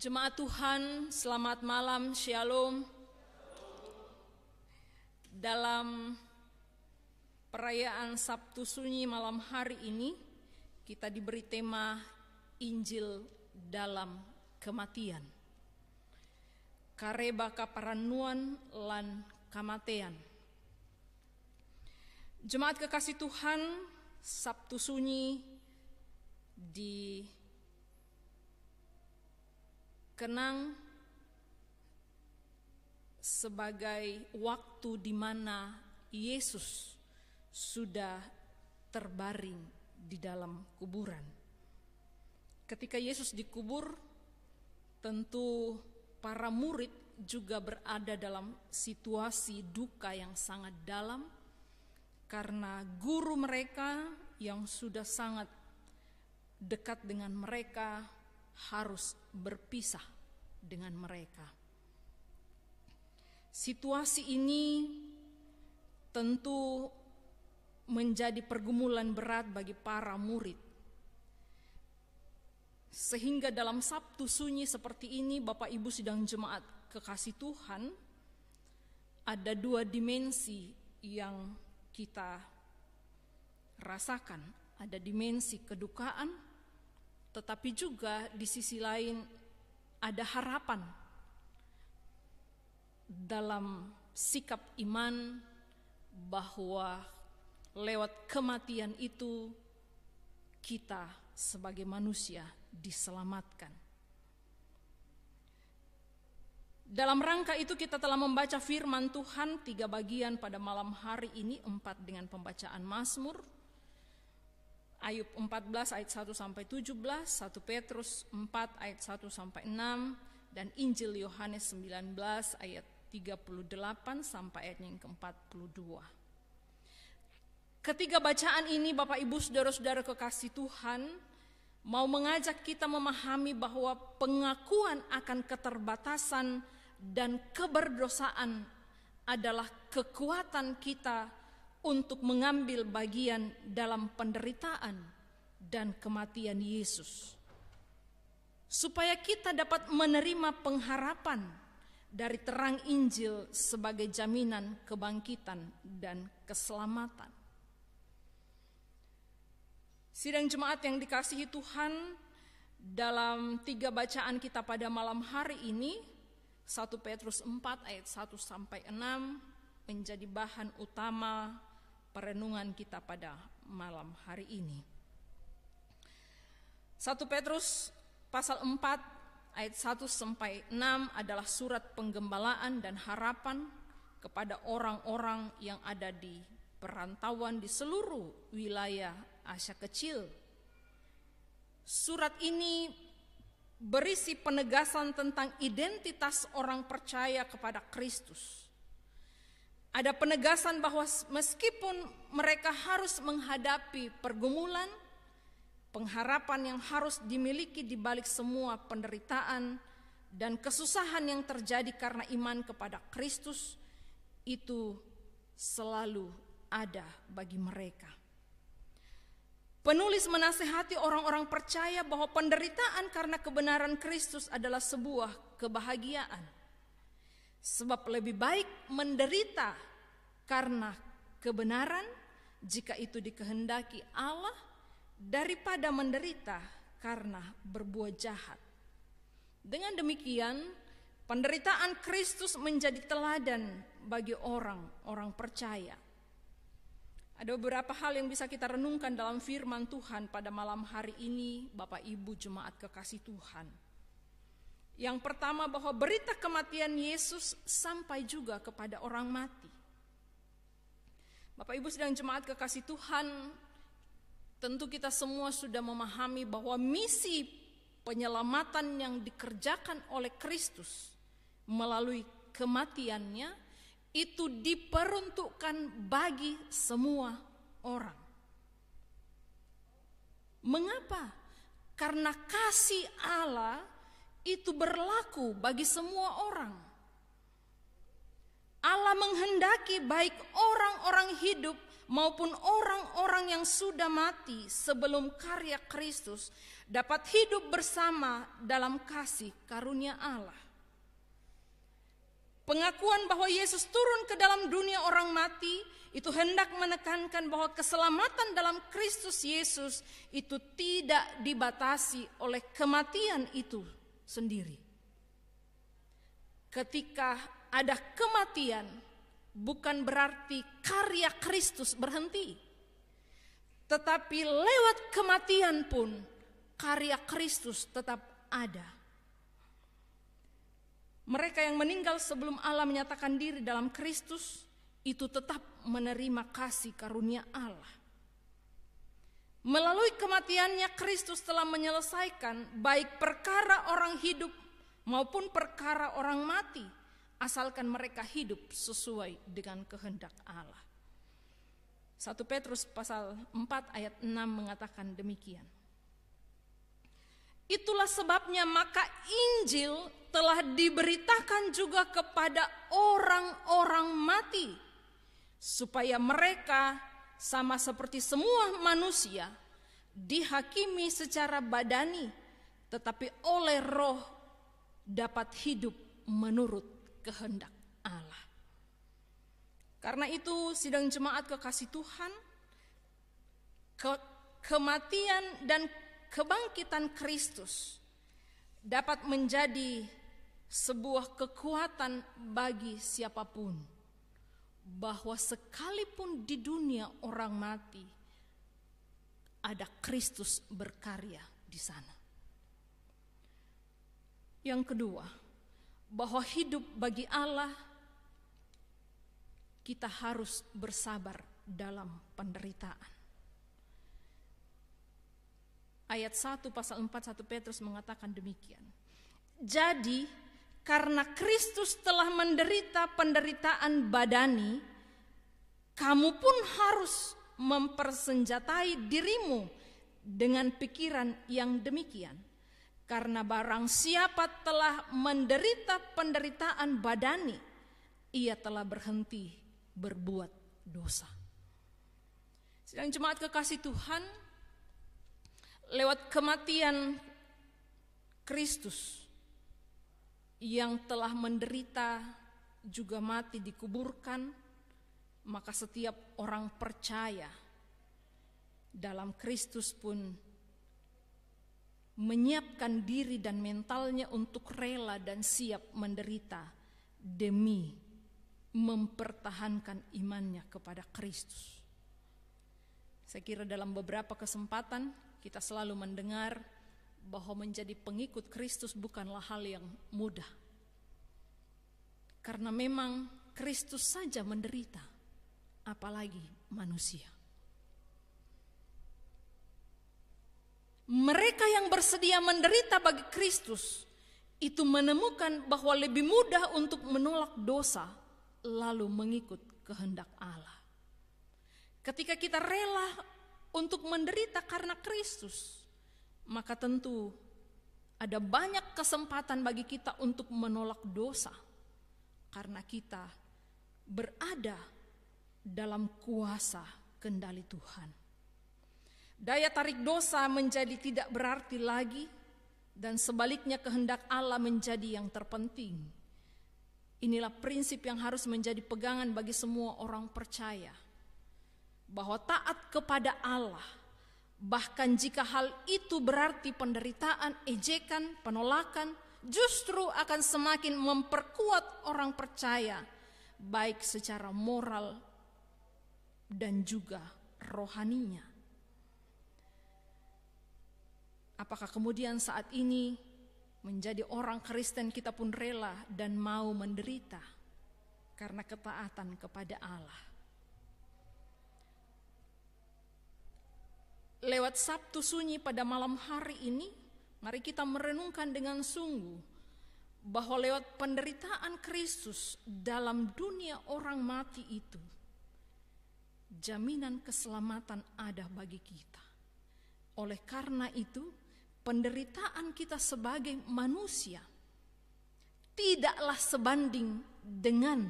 Jemaat Tuhan, selamat malam, shalom. Dalam perayaan Sabtu Sunyi malam hari ini, kita diberi tema Injil dalam kematian. Kareba kaparanuan lan kamatean. Jemaat kekasih Tuhan, Sabtu Sunyi di kenang sebagai waktu di mana Yesus sudah terbaring di dalam kuburan. Ketika Yesus dikubur, tentu para murid juga berada dalam situasi duka yang sangat dalam karena guru mereka yang sudah sangat dekat dengan mereka harus berpisah dengan mereka. Situasi ini tentu menjadi pergumulan berat bagi para murid. Sehingga dalam Sabtu sunyi seperti ini Bapak Ibu sidang jemaat kekasih Tuhan ada dua dimensi yang kita rasakan. Ada dimensi kedukaan tetapi juga di sisi lain ada harapan dalam sikap iman bahwa lewat kematian itu kita sebagai manusia diselamatkan. Dalam rangka itu kita telah membaca firman Tuhan tiga bagian pada malam hari ini, empat dengan pembacaan Mazmur, Ayub 14 ayat 1 sampai 17, 1 Petrus 4 ayat 1 sampai 6 dan Injil Yohanes 19 ayat 38 sampai ayat yang ke-42. Ketiga bacaan ini Bapak Ibu Saudara-saudara kekasih Tuhan mau mengajak kita memahami bahwa pengakuan akan keterbatasan dan keberdosaan adalah kekuatan kita untuk mengambil bagian dalam penderitaan dan kematian Yesus, supaya kita dapat menerima pengharapan dari terang Injil sebagai jaminan kebangkitan dan keselamatan. Sidang jemaat yang dikasihi Tuhan, dalam tiga bacaan kita pada malam hari ini, 1 Petrus 4 ayat 1 sampai 6 menjadi bahan utama perenungan kita pada malam hari ini. 1 Petrus pasal 4 ayat 1 sampai 6 adalah surat penggembalaan dan harapan kepada orang-orang yang ada di perantauan di seluruh wilayah Asia Kecil. Surat ini berisi penegasan tentang identitas orang percaya kepada Kristus ada penegasan bahwa meskipun mereka harus menghadapi pergumulan, pengharapan yang harus dimiliki di balik semua penderitaan dan kesusahan yang terjadi karena iman kepada Kristus itu selalu ada bagi mereka. Penulis menasehati orang-orang percaya bahwa penderitaan karena kebenaran Kristus adalah sebuah kebahagiaan. Sebab lebih baik menderita karena kebenaran jika itu dikehendaki Allah daripada menderita karena berbuat jahat. Dengan demikian, penderitaan Kristus menjadi teladan bagi orang-orang percaya. Ada beberapa hal yang bisa kita renungkan dalam firman Tuhan pada malam hari ini, Bapak Ibu Jemaat Kekasih Tuhan. Yang pertama bahwa berita kematian Yesus sampai juga kepada orang mati. Bapak Ibu sedang jemaat kekasih Tuhan, tentu kita semua sudah memahami bahwa misi penyelamatan yang dikerjakan oleh Kristus melalui kematiannya itu diperuntukkan bagi semua orang. Mengapa? Karena kasih Allah itu berlaku bagi semua orang. Allah menghendaki baik orang-orang hidup maupun orang-orang yang sudah mati sebelum karya Kristus dapat hidup bersama dalam kasih karunia Allah. Pengakuan bahwa Yesus turun ke dalam dunia orang mati itu hendak menekankan bahwa keselamatan dalam Kristus Yesus itu tidak dibatasi oleh kematian itu sendiri. Ketika ada kematian, bukan berarti karya Kristus berhenti, tetapi lewat kematian pun karya Kristus tetap ada. Mereka yang meninggal sebelum Allah menyatakan diri dalam Kristus itu tetap menerima kasih karunia Allah. Melalui kematiannya Kristus telah menyelesaikan baik perkara orang hidup maupun perkara orang mati asalkan mereka hidup sesuai dengan kehendak Allah. 1 Petrus pasal 4 ayat 6 mengatakan demikian. Itulah sebabnya maka Injil telah diberitakan juga kepada orang-orang mati supaya mereka sama seperti semua manusia dihakimi secara badani tetapi oleh roh dapat hidup menurut kehendak Allah. Karena itu sidang jemaat kekasih Tuhan ke kematian dan kebangkitan Kristus dapat menjadi sebuah kekuatan bagi siapapun bahwa sekalipun di dunia orang mati, ada Kristus berkarya di sana. Yang kedua, bahwa hidup bagi Allah kita harus bersabar dalam penderitaan. Ayat 1 pasal 4 1 Petrus mengatakan demikian. Jadi karena Kristus telah menderita penderitaan badani, kamu pun harus mempersenjatai dirimu dengan pikiran yang demikian. Karena barang siapa telah menderita penderitaan badani, ia telah berhenti berbuat dosa. Sedang jemaat kekasih Tuhan, lewat kematian Kristus, yang telah menderita juga mati dikuburkan, maka setiap orang percaya dalam Kristus pun menyiapkan diri dan mentalnya untuk rela dan siap menderita demi mempertahankan imannya kepada Kristus. Saya kira dalam beberapa kesempatan kita selalu mendengar bahwa menjadi pengikut Kristus bukanlah hal yang mudah. Karena memang Kristus saja menderita, apalagi manusia. Mereka yang bersedia menderita bagi Kristus itu menemukan bahwa lebih mudah untuk menolak dosa lalu mengikut kehendak Allah. Ketika kita rela untuk menderita karena Kristus, maka tentu ada banyak kesempatan bagi kita untuk menolak dosa karena kita berada dalam kuasa kendali Tuhan. Daya tarik dosa menjadi tidak berarti lagi dan sebaliknya kehendak Allah menjadi yang terpenting. Inilah prinsip yang harus menjadi pegangan bagi semua orang percaya bahwa taat kepada Allah Bahkan jika hal itu berarti penderitaan, ejekan, penolakan, justru akan semakin memperkuat orang percaya, baik secara moral dan juga rohaninya. Apakah kemudian saat ini menjadi orang Kristen kita pun rela dan mau menderita karena ketaatan kepada Allah? lewat Sabtu sunyi pada malam hari ini, mari kita merenungkan dengan sungguh bahwa lewat penderitaan Kristus dalam dunia orang mati itu, jaminan keselamatan ada bagi kita. Oleh karena itu, penderitaan kita sebagai manusia tidaklah sebanding dengan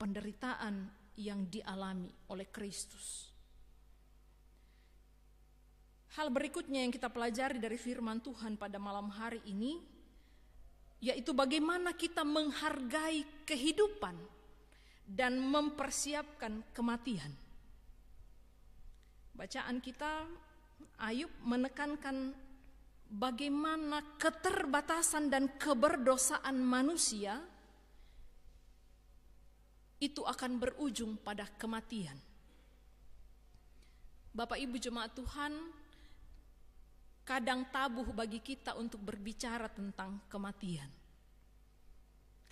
penderitaan yang dialami oleh Kristus. Hal berikutnya yang kita pelajari dari firman Tuhan pada malam hari ini yaitu bagaimana kita menghargai kehidupan dan mempersiapkan kematian. Bacaan kita Ayub menekankan bagaimana keterbatasan dan keberdosaan manusia itu akan berujung pada kematian. Bapak Ibu jemaat Tuhan, kadang tabuh bagi kita untuk berbicara tentang kematian.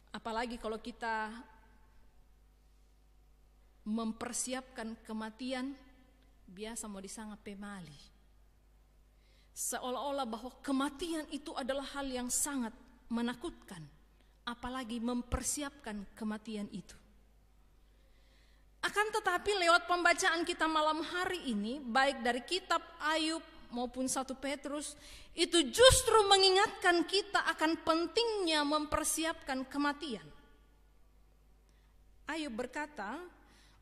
Apalagi kalau kita mempersiapkan kematian biasa mau disangka pemali. Seolah-olah bahwa kematian itu adalah hal yang sangat menakutkan, apalagi mempersiapkan kematian itu. Akan tetapi lewat pembacaan kita malam hari ini, baik dari kitab Ayub maupun satu Petrus itu justru mengingatkan kita akan pentingnya mempersiapkan kematian. Ayub berkata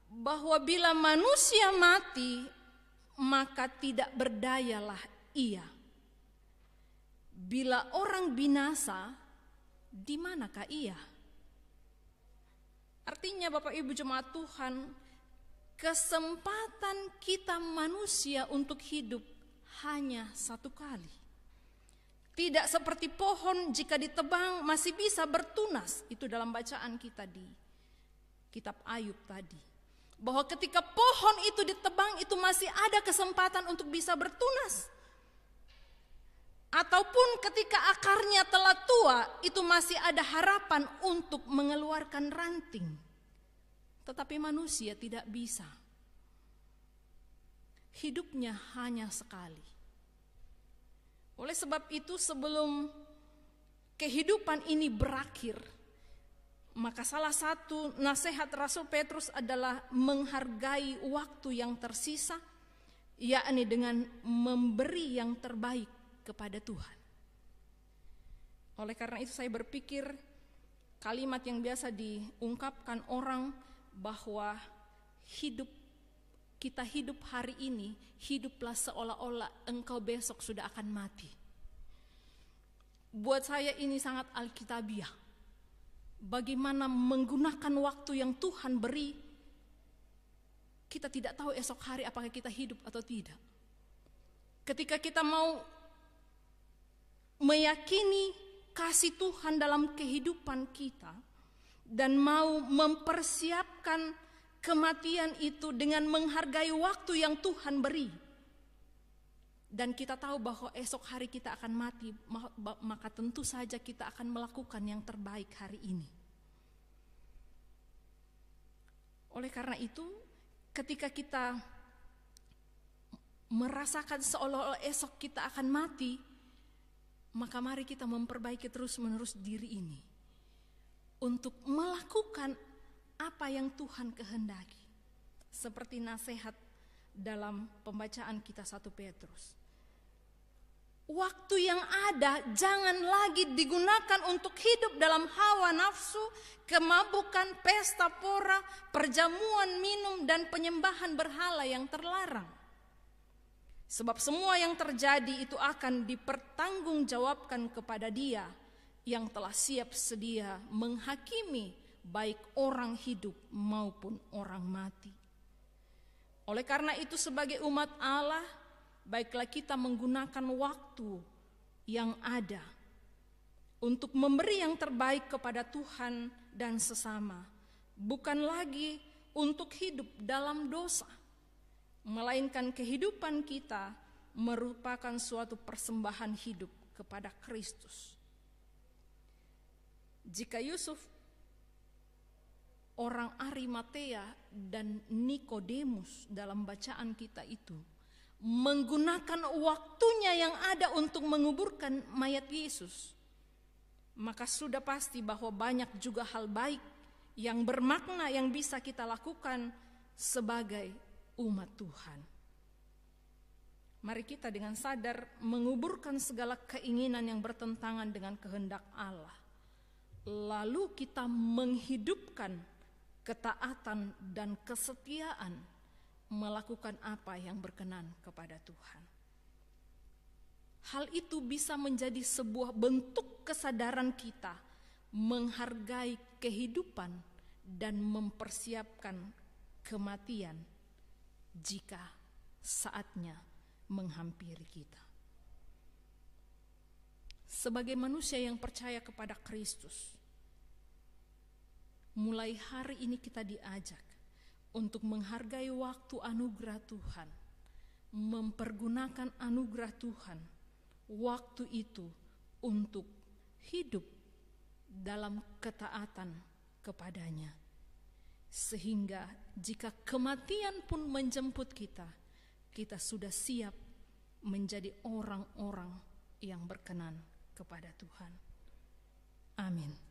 bahwa bila manusia mati maka tidak berdayalah ia. Bila orang binasa, di manakah ia? Artinya Bapak Ibu jemaat Tuhan, kesempatan kita manusia untuk hidup hanya satu kali. Tidak seperti pohon jika ditebang masih bisa bertunas. Itu dalam bacaan kita di kitab Ayub tadi. Bahwa ketika pohon itu ditebang itu masih ada kesempatan untuk bisa bertunas. Ataupun ketika akarnya telah tua itu masih ada harapan untuk mengeluarkan ranting. Tetapi manusia tidak bisa hidupnya hanya sekali. Oleh sebab itu sebelum kehidupan ini berakhir, maka salah satu nasihat Rasul Petrus adalah menghargai waktu yang tersisa, yakni dengan memberi yang terbaik kepada Tuhan. Oleh karena itu saya berpikir kalimat yang biasa diungkapkan orang bahwa hidup kita hidup hari ini, hiduplah seolah-olah engkau besok sudah akan mati. Buat saya ini sangat alkitabiah. Bagaimana menggunakan waktu yang Tuhan beri, kita tidak tahu esok hari apakah kita hidup atau tidak. Ketika kita mau meyakini kasih Tuhan dalam kehidupan kita dan mau mempersiapkan kematian itu dengan menghargai waktu yang Tuhan beri. Dan kita tahu bahwa esok hari kita akan mati, maka tentu saja kita akan melakukan yang terbaik hari ini. Oleh karena itu, ketika kita merasakan seolah-olah esok kita akan mati, maka mari kita memperbaiki terus-menerus diri ini untuk melakukan apa yang Tuhan kehendaki. Seperti nasihat dalam pembacaan kita satu Petrus. Waktu yang ada jangan lagi digunakan untuk hidup dalam hawa nafsu, kemabukan, pesta pora, perjamuan minum dan penyembahan berhala yang terlarang. Sebab semua yang terjadi itu akan dipertanggungjawabkan kepada Dia yang telah siap sedia menghakimi baik orang hidup maupun orang mati. Oleh karena itu sebagai umat Allah, baiklah kita menggunakan waktu yang ada untuk memberi yang terbaik kepada Tuhan dan sesama, bukan lagi untuk hidup dalam dosa, melainkan kehidupan kita merupakan suatu persembahan hidup kepada Kristus. Jika Yusuf orang Arimatea dan Nikodemus dalam bacaan kita itu menggunakan waktunya yang ada untuk menguburkan mayat Yesus, maka sudah pasti bahwa banyak juga hal baik yang bermakna yang bisa kita lakukan sebagai umat Tuhan. Mari kita dengan sadar menguburkan segala keinginan yang bertentangan dengan kehendak Allah. Lalu kita menghidupkan ketaatan dan kesetiaan melakukan apa yang berkenan kepada Tuhan. Hal itu bisa menjadi sebuah bentuk kesadaran kita menghargai kehidupan dan mempersiapkan kematian jika saatnya menghampiri kita. Sebagai manusia yang percaya kepada Kristus, mulai hari ini kita diajak untuk menghargai waktu anugerah Tuhan, mempergunakan anugerah Tuhan, waktu itu untuk hidup dalam ketaatan kepadanya. Sehingga jika kematian pun menjemput kita, kita sudah siap menjadi orang-orang yang berkenan kepada Tuhan. Amin.